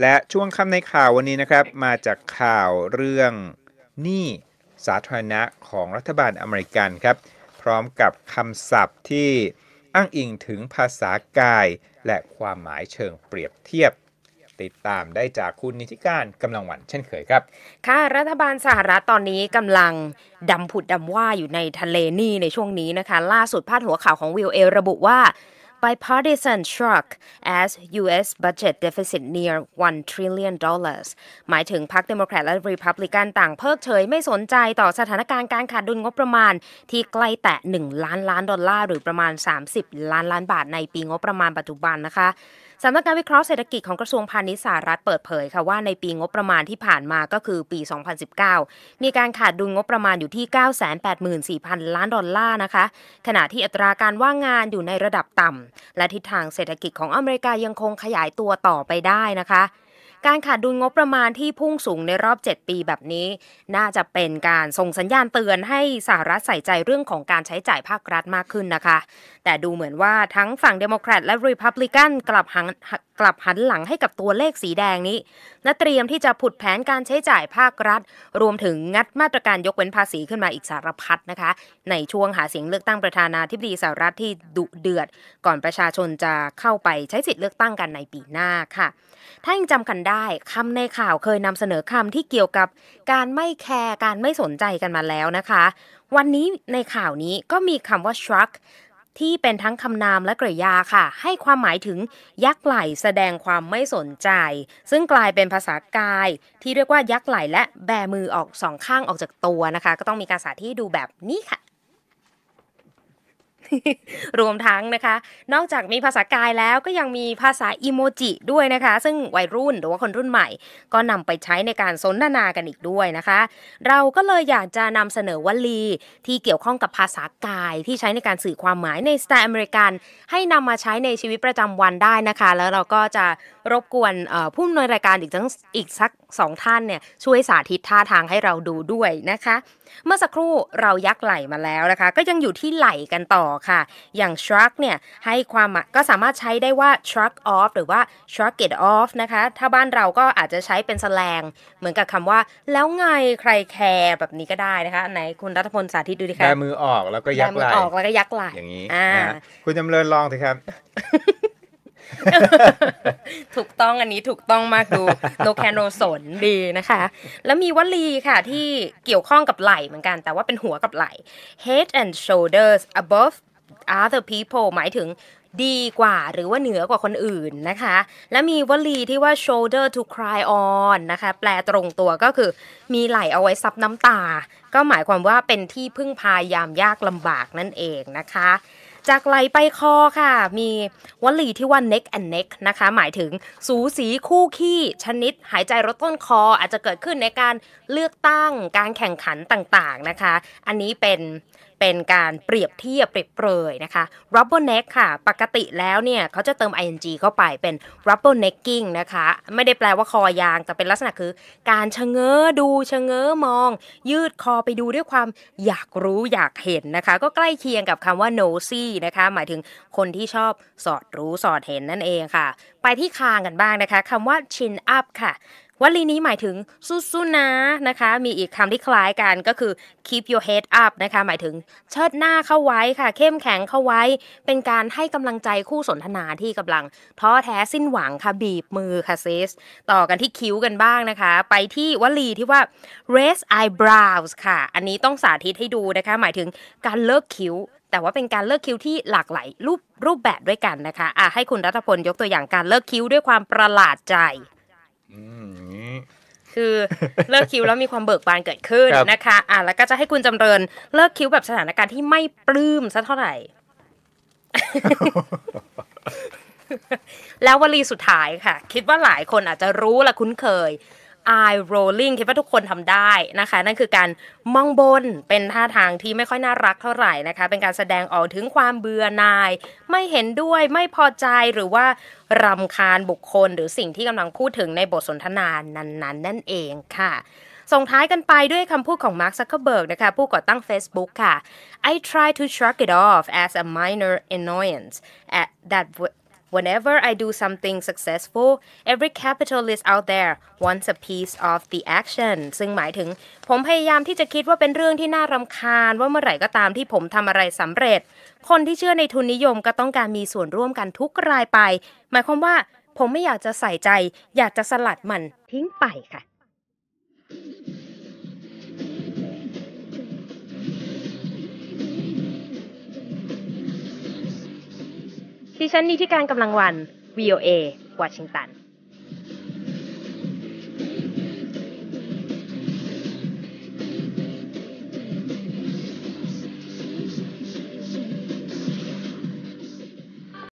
และช่วงคำในข่าววันนี้นะครับ มาจากข่าวเรื่องหนี้สาธารณะ ของรัฐบาลอเมริกันครับ พร้อมกับคำศัพท์ที่อ้างอิงถึงภาษากาย และความหมายเชิงเปรียบเทียบ ติดตามได้จากคุณนิติการกำลังหวัน เช่นเคยครับ ค่ะรัฐบาลสหรัฐตอนนี้กำลังดำผุดดำว่าอยู่ในทะเลนี่ในช่วงนี้นะคะ ล่าสุดพาดหัวข่าวของวิวเอลระบุว่า bipartisan shock as U.S. budget deficit near 1 trillion dollars หมายถึงพรรคเดโมแครตและรีพับลิกันต่าง เพิกเฉยไม่สนใจต่อสถานการณ์การขาดดุลงบประมาณ ที่ใกล้แตะ1ล้านล้านดอลลาร์หรือประมาณ 30 ล้านล้านบาท ในปีงบประมาณปัจจุบันนะคะสำนักงานวิเคราะห์เศรษฐกิจของกระทรวงพาณิชย์สหรัฐเปิดเผยค่ะว่าในปีงบประมาณที่ผ่านมาก็คือปี 2019 มีการขาดดุลงบประมาณอยู่ที่ 984,000ล้านดอลลาร์นะคะ ขณะที่อัตราการว่างงานอยู่ในระดับต่ำและทิศทางเศรษฐกิจของอเมริกายังคงขยายตัวต่อไปได้นะคะ การขาดดุลงบประมาณที่พุ่งสูงในรอบ 7 ปีแบบนี้ น่าจะเป็นการส่งสัญญาณเตือนให้สหรัฐใส่ใจเรื่องของการใช้จ่ายภาครัฐมากขึ้นนะคะ แต่ดูเหมือนว่าทั้งฝั่งเดโมแครตและรีพับลิกันกลับหันกลับหันหลังให้กับตัวเลขสีแดงนี้และเตรียมที่จะผุดแผนการใช้จ่ายภาครัฐ รวมถึงงัดมาตรการยกเว้นภาษีขึ้นมาอีกสารพัดนะคะ ในช่วงหาเสียงเลือกตั้งประธานาธิบดีสหรัฐที่ดุเดือด ก่อนประชาชนจะเข้าไปใช้สิทธิ์เลือกตั้งกันในปีหน้าค่ะถ้ายังจำกันได้คำในข่าวเคยนำเสนอคำที่เกี่ยวกับการไม่แคร์การไม่สนใจกันมาแล้วนะคะวันนี้ในข่าวนี้ก็มีคำว่า s h r u c k ที่เป็นทั้งคำนามและกริยาค่ะ ให้ความหมายถึงยักไหลแสดงความไม่สนใจ ซึ่งกลายเป็นภาษากาย ที่เรียกว่ายักไหลและแบมือออกสองข้างออกจากตัวนะคะ ก็ต้องมีการสาธิตดูแบบนี้ค่ะรวมทั้งนะคะ นอกจากมีภาษากายแล้วก็ยังมีภาษาอิโมจิด้วยนะคะ ซึ่งวัยรุ่นหรือว่าคนรุ่นใหม่ ก็นำไปใช้ในการสนทนากันอีกด้วยนะคะ เราก็เลยอยากจะนำเสนอวลี ที่เกี่ยวข้องกับภาษากายที่ใช้ในการสื่อความหมายในสไตล์อเมริกัน ให้นำมาใช้ในชีวิตประจำวันได้นะคะ แล้วเราก็จะรบกวนผู้นวยรายการอีกทั้งอีกสักสองท่านเนี่ยช่วยสาธิตท่าทางให้เราดูด้วยนะคะ เมื่อสักครู่เรายักไหลมาแล้วนะคะ ก็ยังอยู่ที่ไหลกันต่อค่ะ อย่าง shrug เนี่ยให้ความก็สามารถใช้ได้ว่า shrug off หรือว่า shrug it off นะคะ ถ้าบ้านเราก็อาจจะใช้เป็นแสลง เหมือนกับคำว่าแล้วไงใครแคร์แบบนี้ก็ได้นะคะไหนคุณรัฐพลสาธิตดูดิคะแบมือออกแล้วก็ยักไหลแมือออก แล้วก็ยักไหลอย่างนี้คุณจำเริญลองสิครับถูกต้องอันนี้ถูกต้องมากดูโนแคนโรสนดีนะคะ แล้วมีวลีค่ะที่เกี่ยวข้องกับไหล่เหมือนกัน แต่ว่าเป็นหัวกับไหล่ head and shoulders above other people หมายถึงดีกว่าหรือว่าเหนือกว่าคนอื่นนะคะ และมีวลีที่ว่า shoulder to cry on นะคะ แปลตรงตัวก็คือมีไหลเอาไว้ซับน้ำตา ก็หมายความว่าเป็นที่พึ่งพายามยากลำบากนั่นเองนะคะจากไหลไปคอค่ะ มีวลีที่ว่า neck and neck นะคะ หมายถึงสูสีคู่ขี้ชนิดหายใจรถต้นคออาจจะเกิดขึ้นในการเลือกตั้งการแข่งขันต่างๆนะคะ อันนี้เป็นเป็นการเปรียบเทียบเปรียบเปรยนะคะ rubberneck ค่ะ ปกติแล้วเนี่ยเขาจะเติม ing เข้าไปเป็น rubbernecking นะคะ ไม่ได้แปลว่าคอยางแต่เป็นลักษณะคือ การชะเง้อดูชะเง้อมอง ยืดคอไปดูด้วยความอยากรู้อยากเห็นนะคะ ก็ใกล้เคียงกับคำว่า nosy นะคะ หมายถึงคนที่ชอบสอดรู้สอดเห็นนั่นเองค่ะ ไปที่คางกันบ้างนะคะคำว่า chin up ค่ะวลีนี้หมายถึงสู้ๆนะนะคะ มีอีกคำที่คล้ายกันก็คือ keep your head up นะคะ หมายถึงเชิดหน้าเข้าไว้ค่ะ เข้มแข็งเข้าไว้ เป็นการให้กำลังใจคู่สนทนาที่กำลัง ท้อแท้สิ้นหวังค่ะบีบมือค่ะเซส ต่อกันที่คิ้วกันบ้างนะคะ ไปที่วลีที่ว่า raise eyebrows ค่ะ อันนี้ต้องสาธิตให้ดูนะคะ หมายถึงการเลิกคิ้ว แต่ว่าเป็นการเลิกคิ้วที่หลากหลายรูปรูปแบบด้วยกันนะคะอ่ะให้คุณรัฐพลยกตัวอย่างการเลิกคิ้ว ด้วยความประหลาดใจคือเลิกคิ้วแล้วมีความเบิกบานเกิดขึ้นนะคะ อ่าแล้วก็จะให้คุณจำเริญเลิกคิ้วแบบสถานการณ์ที่ไม่ปลื้มซะเท่าไหร่ แล้ววลีสุดท้ายค่ะ คิดว่าหลายคนอาจจะรู้และคุ้นเคย eye rolling คิดว่าทุกคนทำได้นะคะนั่นคือการมองบนเป็นท่าทางที่ไม่ค่อยน่ารักเท่าไหร่นะคะเป็นการแสดงออกถึงความเบื่อหน่าย ไม่เห็นด้วยไม่พอใจหรือว่ารำคาญบุคคล หรือสิ่งที่กำลังพูดถึงในบทสนทนานั้นๆ นั่นเองค่ะส่งท้ายกันไปด้วยคำพูดของมาร์คซักเคเบิร์กนะคะผู้ก่อตั้ง Facebook ค่ะ I try to shrug it off as a minor annoyance at that Whenever I do something successful every capitalist out there wants a piece of the action ซึ่งหมายถึงผมพยายามที่จะคิดว่าเป็นเรื่องที่น่ารำคาญ ว่าเมื่อไหร่ก็ตามที่ผมทำอะไรสำเร็จ คนที่เชื่อในทุนนิยมก็ต้องการมีส่วนร่วมกันทุกรายไป หมายความว่า ผมไม่อยากจะใส่ใจ อยากจะสลัดมันทิ้งไปค่ะดิฉันนิีิการกำลังวัน VOA วอชิงตัน